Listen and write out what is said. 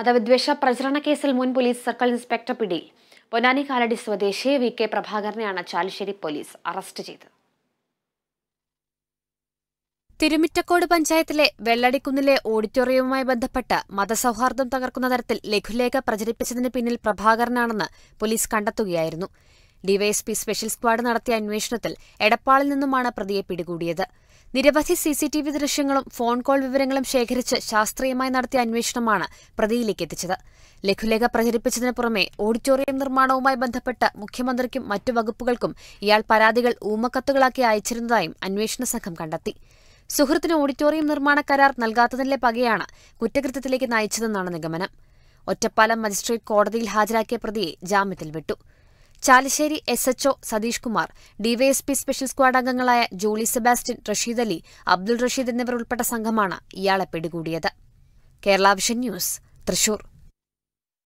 മതവിദ്വേഷ പ്രചരണ കേസിൽ മുൻ പോലീസ് സർക്കിൾ ഇൻസ്പെക്ടർ പിടിയിൽ പൊന്നാനി കാലടി സ്വദേശി വി കെ പ്രഭാകരനെയാണ് ചാലുശ്ശേരി പോലീസ് അറസ്റ്റ് ചെയ്തത് തിരുമിറ്റക്കോട് പഞ്ചായത്തിലെ വെള്ളടിക്കുന്നിലെ ഓഡിറ്റോറിയവുമായി ബന്ധപ്പെട്ട് മതസൗഹാർദ്ദം തകർക്കുന്ന തരത്തിൽ ലഘുലേഖ പ്രചരിപ്പിച്ചതിന് പിന്നിൽ പ്രഭാകരനാണെന്ന് പോലീസ് കണ്ടെത്തുകയായിരുന്നു ഡിവൈഎസ്പി സ്പെഷ്യൽ സ്ക്വാഡ് നടത്തിയ അന്വേഷണത്തിൽ എടപ്പാളിൽ നിന്നുമാണ് പ്രതിയെ പിടികൂടിയത് നിരവധി സി സി ടി വി ദൃശ്യങ്ങളും ഫോൺ കോൾ വിവരങ്ങളും ശേഖരിച്ച് ശാസ്ത്രീയമായി നടത്തിയ അന്വേഷണമാണ് പ്രതിയിലേക്ക് എത്തിച്ചത് ലഘുലേഖ പ്രചരിപ്പിച്ചതിന് പുറമെ ഓഡിറ്റോറിയം നിർമ്മാണവുമായി ബന്ധപ്പെട്ട് മുഖ്യമന്ത്രിക്കും മറ്റു വകുപ്പുകൾക്കും ഇയാൾ പരാതികൾ ഊമക്കത്തുകളാക്കി അയച്ചിരുന്നതായും അന്വേഷണ സംഘം കണ്ടെത്തി സുഹൃത്തിന് ഓഡിറ്റോറിയം നിർമ്മാണ കരാർ നൽകാത്തതിലെ പകയാണ് കുറ്റകൃത്യത്തിലേക്ക് നയിച്ചതെന്നാണ് നിഗമനം ഒറ്റപ്പാലം മജിസ്ട്രേറ്റ് കോടതിയിൽ ഹാജരാക്കിയ പ്രതിയെ ജാമ്യത്തിൽ വിട്ടു Chalissery S HO Satheesh Kumar DYSP special squad അംഗങ്ങളായ ജോളി സെബാസ്റ്റ്യൻ റഷീദ് അലി അബ്ദുൾ റഷീദ് എന്നിവർ ഉൾപ്പെട്ട സംഘമാണ് ഇയാളെ പിടികൂടിയത് കേരള വിഷൻ ന്യൂസ് തൃശൂർ